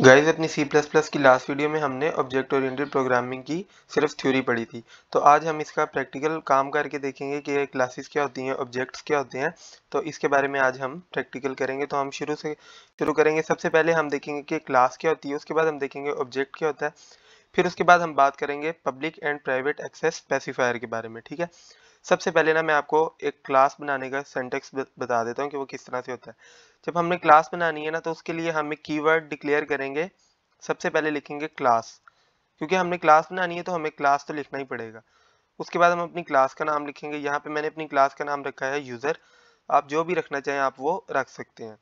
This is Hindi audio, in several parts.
गाइज अपनी C++ की लास्ट वीडियो में हमने ऑब्जेक्ट ओरिएंटेड प्रोग्रामिंग की सिर्फ थ्योरी पढ़ी थी तो आज हम इसका प्रैक्टिकल काम करके देखेंगे कि क्लासेस क्या होती हैं ऑब्जेक्ट्स क्या होते हैं तो इसके बारे में आज हम प्रैक्टिकल करेंगे तो हम शुरू से शुरू करेंगे सबसे पहले हम देखेंगे कि क्लास क्या होती है उसके बाद हम देखेंगे ऑब्जेक्ट क्या होता है फिर उसके बाद हम बात करेंगे public and private access specifier के बारे में ठीक है सबसे पहले ना मैं आपको एक क्लास बनाने का सेंटेक्स बता देता हूँ कि वो किस तरह से होता है जब हमने क्लास बनानी है ना तो उसके लिए हम एक कीवर्ड डिक्लेयर करेंगे सबसे पहले लिखेंगे क्लास क्योंकि हमने क्लास बनानी है तो हमें क्लास तो लिखना ही पड़ेगा उसके बाद हम अपनी क्लास का नाम लिखेंगे यहाँ पे मैंने अपनी क्लास का नाम रखा है यूज़र आप जो भी रखना चाहें आप वो रख सकते हैं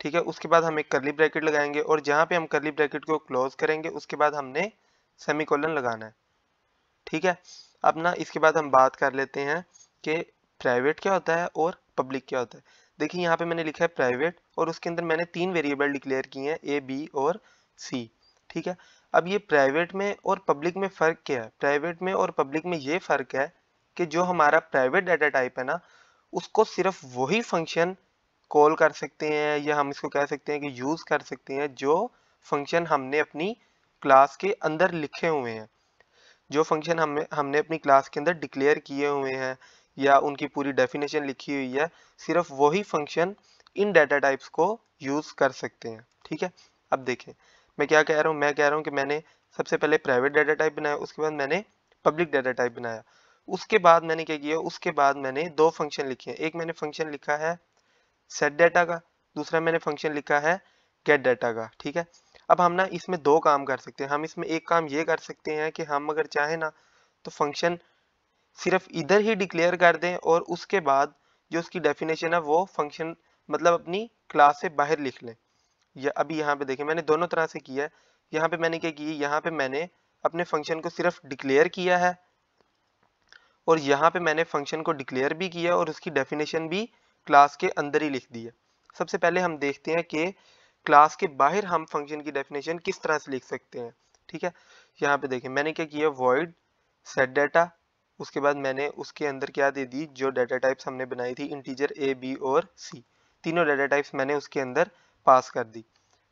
ठीक है उसके बाद हम एक करली ब्रैकेट लगाएंगे और जहाँ पे हम करली ब्रैकेट को क्लोज करेंगे उसके बाद हमने सेमी लगाना है ठीक है अब ना इसके बाद हम बात कर लेते हैं कि प्राइवेट क्या होता है और पब्लिक क्या होता है देखिए यहाँ पे मैंने लिखा है प्राइवेट और उसके अंदर मैंने तीन वेरिएबल डिक्लेयर किए हैं ए बी और सी ठीक है अब ये प्राइवेट में और पब्लिक में फ़र्क क्या है प्राइवेट में और पब्लिक में ये फ़र्क है कि जो हमारा प्राइवेट डाटा टाइप है ना उसको सिर्फ वही फंक्शन कॉल कर सकते हैं या हम इसको कह सकते हैं कि यूज़ कर सकते हैं जो फंक्शन हमने अपनी क्लास के अंदर लिखे हुए हैं जो फंक्शन हम हमने अपनी क्लास के अंदर डिक्लेयर किए हुए हैं या उनकी पूरी डेफिनेशन लिखी हुई है सिर्फ वही फंक्शन इन डेटा टाइप्स को यूज़ कर सकते हैं ठीक है अब देखें मैं क्या कह रहा हूँ मैं कह रहा हूँ कि मैंने सबसे पहले प्राइवेट डाटा टाइप बनाया उसके बाद मैंने पब्लिक डाटा टाइप बनाया उसके बाद मैंने क्या किया उसके बाद मैंने दो फंक्शन लिखे हैं एक मैंने फंक्शन लिखा है सेट डाटा का दूसरा मैंने फंक्शन लिखा है गेट डाटा का ठीक है अब हम ना इसमें दो काम कर सकते हैं हम इसमें एक काम ये कर सकते हैं कि हम अगर चाहें ना तो फंक्शन सिर्फ इधर ही डिक्लेयर कर दें और उसके बाद जो उसकी डेफिनेशन है वो फंक्शन मतलब अपनी क्लास से बाहर लिख लें या अभी यहाँ पे देखें मैंने दोनों तरह से किया है यहाँ पे मैंने क्या की यहाँ पे मैंने अपने फंक्शन को सिर्फ डिक्लेयर किया है और यहाँ पे मैंने फंक्शन को डिक्लेयर भी किया और उसकी डेफिनेशन भी क्लास के अंदर ही लिख दी है सबसे पहले हम देखते हैं कि क्लास के बाहर हम फंक्शन की डेफिनेशन किस तरह से लिख सकते हैं ठीक है यहाँ पे देखें मैंने क्या किया वॉइड सेट डाटा उसके बाद मैंने उसके अंदर क्या दे दी जो डाटा टाइप्स हमने बनाई थी इंटीजर ए बी और सी तीनों डाटा टाइप्स मैंने उसके अंदर पास कर दी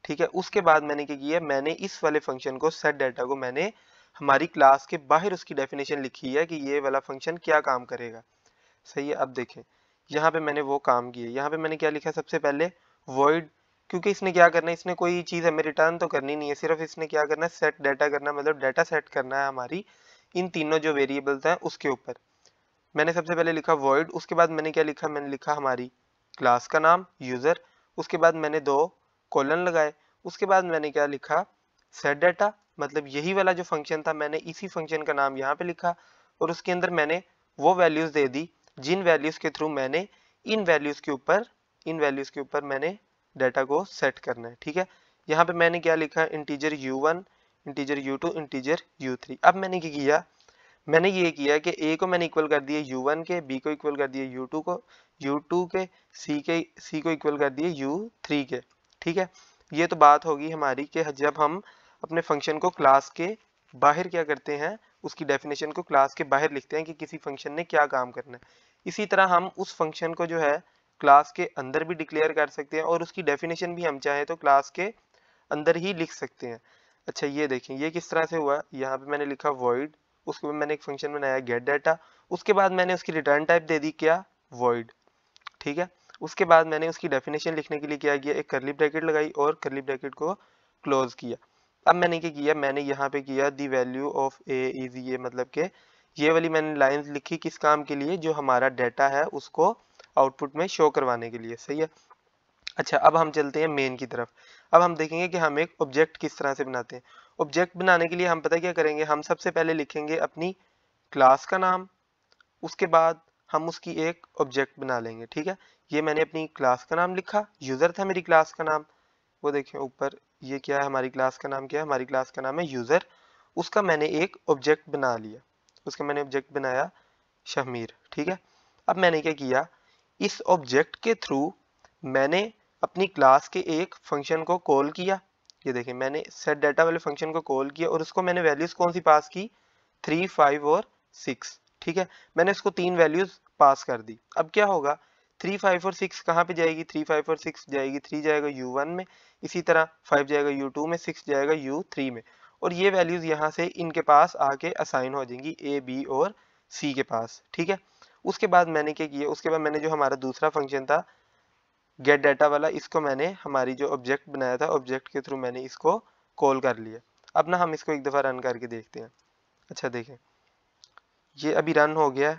ठीक है उसके बाद मैंने क्या किया मैंने इस वाले फंक्शन को सेट डाटा को मैंने हमारी क्लास के बाहर उसकी डेफिनेशन लिखी है कि ये वाला फंक्शन क्या काम करेगा सही है अब देखें यहाँ पे मैंने वो काम किए यहाँ पे मैंने क्या लिखा सबसे पहले void क्योंकि इसने क्या करना है इसने कोई चीज़ हमें रिटर्न तो करनी नहीं है सिर्फ इसने क्या करना है सेट डाटा करना मतलब डाटा सेट करना है हमारी इन तीनों जो वेरिएबल्स हैं उसके ऊपर मैंने सबसे पहले लिखा वर्ड उसके बाद मैंने क्या लिखा मैंने लिखा हमारी क्लास का नाम यूज़र उसके बाद मैंने दो कॉलन लगाए उसके बाद मैंने क्या लिखा सेट डाटा मतलब यही वाला जो फंक्शन था मैंने इसी फंक्शन का नाम यहाँ पे लिखा और उसके अंदर मैंने वो वैल्यूज़ दे दी जिन वैल्यूज़ के थ्रू मैंने इन वैल्यूज़ के ऊपर इन वैल्यूज़ के ऊपर मैंने डाटा को सेट करना है ठीक है यहाँ पे मैंने क्या लिखा integer u one integer u two integer u three अब मैंने क्या किया मैंने ये किया कि ए को मैंने इक्वल कर दिया यू वन के बी को इक्वल कर दिया यू टू को यू टू के सी के सी को इक्वल कर दिया यू थ्री के ठीक है ये तो बात होगी हमारी कि जब हम अपने फंक्शन को क्लास के बाहर क्या करते हैं उसकी डेफिनेशन को क्लास के बाहर लिखते हैं कि किसी फंक्शन ने क्या काम करना है इसी तरह हम उस फंक्शन को जो है क्लास के अंदर भी डिक्लेयर कर सकते हैं और उसकी डेफिनेशन भी हम चाहें तो क्लास के अंदर ही लिख सकते हैं अच्छा ये देखें ये किस तरह से हुआ यहाँ पे मैंने लिखा void उसके बाद मैंने एक फंक्शन बनाया गेट डाटा उसके बाद मैंने उसकी रिटर्न टाइप दे दी क्या void ठीक है उसके बाद मैंने उसकी डेफिनेशन लिखने के लिए क्या किया एक करली ब्रैकेट लगाई और करली ब्रैकेट को क्लोज किया अब मैंने क्या किया मैंने यहाँ पे किया the value of a is ये मतलब के ये वाली मैंने लाइंस लिखी किस काम के लिए जो हमारा डाटा है उसको आउटपुट में शो करवाने के लिए सही है अच्छा अब हम चलते हैं मेन की तरफ अब हम देखेंगे कि हम एक ऑब्जेक्ट किस तरह से बनाते हैं ऑब्जेक्ट बनाने के लिए हम पता क्या करेंगे हम सबसे पहले लिखेंगे अपनी क्लास का नाम उसके बाद हम उसकी एक ऑब्जेक्ट बना लेंगे ठीक है ये मैंने अपनी क्लास का नाम लिखा यूज़र था मेरी क्लास का नाम वो देखें ऊपर ये क्या है हमारी क्लास का नाम क्या है हमारी क्लास का नाम है यूज़र उसका मैंने एक ऑब्जेक्ट बना लिया उसका मैंने ऑब्जेक्ट बनाया शमीर ठीक है अब मैंने क्या किया इस ऑब्जेक्ट के थ्रू मैंने अपनी क्लास के एक फंक्शन को कॉल किया ये देखिए मैंने सेट डाटा वाले फंक्शन को कॉल किया और उसको मैंने वैल्यूज़ कौन सी पास की थ्री फाइव और सिक्स ठीक है मैंने इसको तीन वैल्यूज़ पास कर दी अब क्या होगा थ्री फाइव और सिक्स कहाँ पे जाएगी थ्री फाइव और सिक्स जाएगी थ्री जाएगा यू वन में इसी तरह फाइव जाएगा यू टू में सिक्स जाएगा यू थ्री में और ये वैल्यूज़ यहाँ से इनके पास आके असाइन हो जाएंगी ए बी और सी के पास ठीक है उसके बाद मैंने क्या किया उसके बाद मैंने जो हमारा दूसरा फंक्शन था गेट डाटा वाला इसको मैंने हमारी जो ऑब्जेक्ट बनाया था ऑब्जेक्ट के थ्रू मैंने इसको कॉल कर लिया अब ना हम इसको एक दफ़ा रन करके देखते हैं अच्छा देखें ये अभी रन हो गया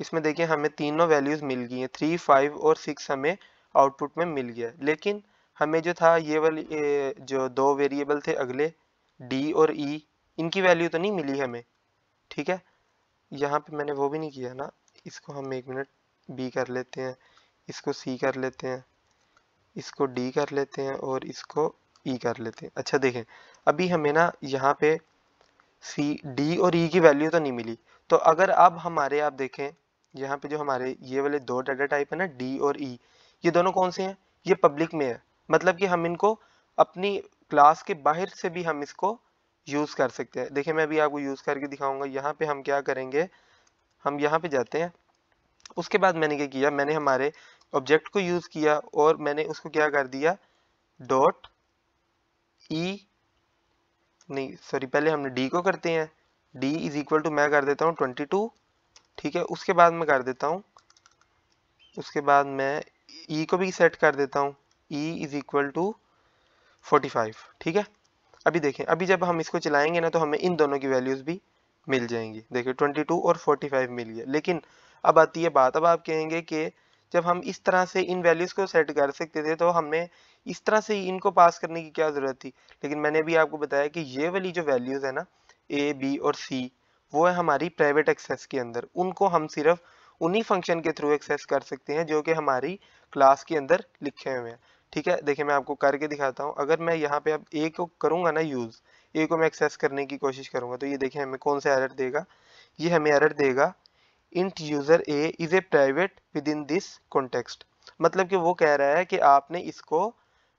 इसमें देखिए हमें तीनों वैल्यूज़ मिल गई हैं थ्री फाइव और सिक्स हमें आउटपुट में मिल गया लेकिन हमें जो था ये वाली जो दो वेरिएबल थे अगले डी और ई e, इनकी वैल्यू तो नहीं मिली हमें ठीक है यहाँ पे मैंने वो भी नहीं किया ना इसको हम एक मिनट बी कर लेते हैं इसको सी कर लेते हैं इसको डी कर लेते हैं और इसको ई e कर लेते हैं अच्छा देखें अभी हमें ना यहाँ पे सी डी और ई e की वैल्यू तो नहीं मिली तो अगर अब हमारे आप देखें यहाँ पे जो हमारे ये वाले दो डाटा टाइप है ना डी और ई e, ये दोनों कौन से हैं ये पब्लिक में है मतलब कि हम इनको अपनी क्लास के बाहर से भी हम इसको यूज़ कर सकते हैं देखिए मैं अभी आपको यूज़ करके दिखाऊंगा यहाँ पे हम क्या करेंगे हम यहाँ पे जाते हैं उसके बाद मैंने क्या किया मैंने हमारे ऑब्जेक्ट को यूज़ किया और मैंने उसको क्या कर दिया डॉट ई e नहीं सॉरी पहले हमने डी को करते हैं डी इज इक्वल टू मैं कर देता हूँ ट्वेंटी टू ठीक है उसके बाद मैं कर देता हूँ उसके बाद मैं ई e को भी सेट कर देता हूँ e is equal to forty five ठीक है अभी देखें अभी जब हम इसको चलाएंगे ना तो हमें इन दोनों की वैल्यूज़ भी मिल जाएंगी देखिए 22 और 45 मिल गया लेकिन अब आती है बात अब आप कहेंगे कि जब हम इस तरह से इन वैल्यूज़ को सेट कर सकते थे तो हमें इस तरह से इनको पास करने की क्या ज़रूरत थी लेकिन मैंने भी आपको बताया कि ये वाली जो वैल्यूज़ है ना ए बी और सी वो है हमारी प्राइवेट एक्सेस के अंदर उनको हम सिर्फ उन्हीं फंक्शन के थ्रू एक्सेस कर सकते हैं जो कि हमारी क्लास के अंदर लिखे हुए हैं ठीक है देखिए मैं आपको करके दिखाता हूँ अगर मैं यहाँ पे अब ए को करूँगा ना यूज़ ए को मैं एक्सेस करने की कोशिश करूंगा तो ये देखें हमें कौन सा एरर देगा ये हमें एरर देगा int user a is a private within this context मतलब कि वो कह रहा है कि आपने इसको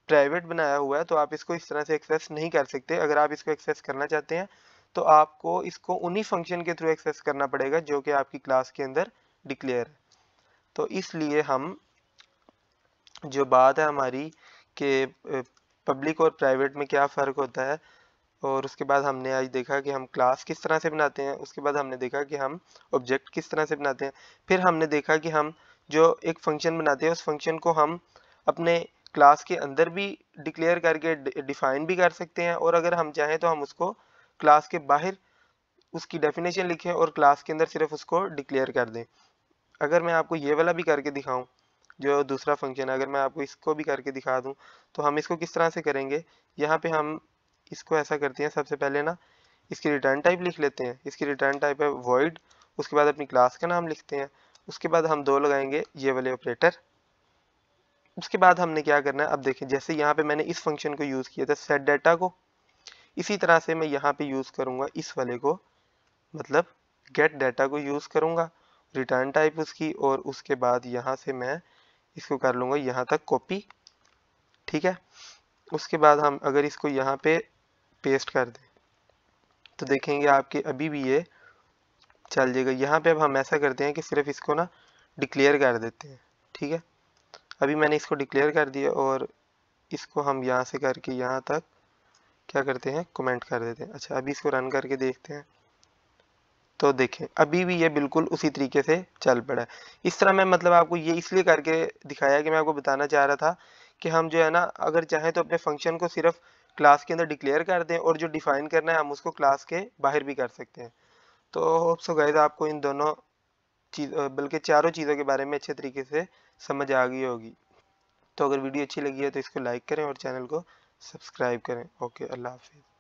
प्राइवेट बनाया हुआ है तो आप इसको इस तरह से एक्सेस नहीं कर सकते अगर आप इसको एक्सेस करना चाहते हैं तो आपको इसको उन्हीं फंक्शन के थ्रू एक्सेस करना पड़ेगा जो कि आपकी क्लास के अंदर डिक्लेयर है तो इसलिए हम जो बात है हमारी कि पब्लिक और प्राइवेट में क्या फ़र्क होता है और उसके बाद हमने आज देखा कि हम क्लास किस तरह से बनाते हैं उसके बाद हमने देखा कि हम ऑब्जेक्ट किस तरह से बनाते हैं फिर हमने देखा कि हम जो एक फंक्शन बनाते हैं उस फंक्शन को हम अपने क्लास के अंदर भी डिक्लेयर करके डिफाइन भी कर सकते हैं और अगर हम चाहें तो हम उसको क्लास के बाहर उसकी डेफिनेशन लिखें और क्लास के अंदर सिर्फ उसको डिक्लेयर कर दें अगर मैं आपको ये वाला भी करके दिखाऊं जो दूसरा फंक्शन है अगर मैं आपको इसको भी करके दिखा दूं तो हम इसको किस तरह से करेंगे यहाँ पे हम इसको ऐसा करते हैं सबसे पहले ना इसकी रिटर्न टाइप लिख लेते हैं इसकी रिटर्न टाइप है वॉइड उसके बाद अपनी क्लास का नाम लिखते हैं उसके बाद हम दो लगाएंगे ये वाले ऑपरेटर उसके बाद हमने क्या करना है अब देखें जैसे यहाँ पे मैंने इस फंक्शन को यूज़ किया था सेट डाटा को इसी तरह से मैं यहाँ पे यूज़ करूँगा इस वाले को मतलब गेट डाटा को यूज़ करूँगा रिटर्न टाइप उसकी और उसके बाद यहाँ से मैं इसको कर लूँगा यहाँ तक कॉपी ठीक है उसके बाद हम अगर इसको यहाँ पे पेस्ट कर दें तो देखेंगे आपके अभी भी ये चल जाएगा यहाँ पे अब हम ऐसा करते हैं कि सिर्फ इसको ना डिक्लेयर कर देते हैं ठीक है अभी मैंने इसको डिक्लेयर कर दिया और इसको हम यहाँ से करके यहाँ तक क्या करते हैं कमेंट कर देते हैं अच्छा अभी इसको रन करके देखते हैं तो देखें अभी भी ये बिल्कुल उसी तरीके से चल पड़ा है इस तरह मैं मतलब आपको ये इसलिए करके दिखाया कि मैं आपको बताना चाह रहा था कि हम जो है ना अगर चाहें तो अपने फंक्शन को सिर्फ क्लास के अंदर डिक्लेयर कर दें और जो डिफाइन करना है हम उसको क्लास के बाहर भी कर सकते हैं तो होप सो गाइज आपको इन दोनों चीज़ बल्कि चारों चीज़ों के बारे में अच्छे तरीके से समझ आ गई होगी तो अगर वीडियो अच्छी लगी है तो इसको लाइक करें और चैनल को सब्सक्राइब करें ओके अल्लाह हाफिज़